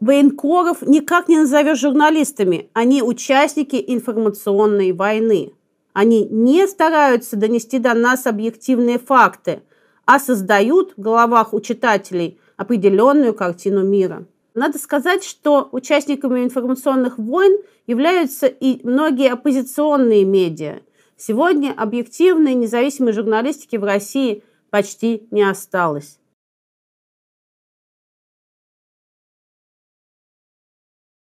Военкоров никак не назовешь журналистами. Они участники информационной войны. Они не стараются донести до нас объективные факты, а создают в головах у читателей определенную картину мира. Надо сказать, что участниками информационных войн являются и многие оппозиционные медиа. Сегодня объективной независимой журналистики в России почти не осталось.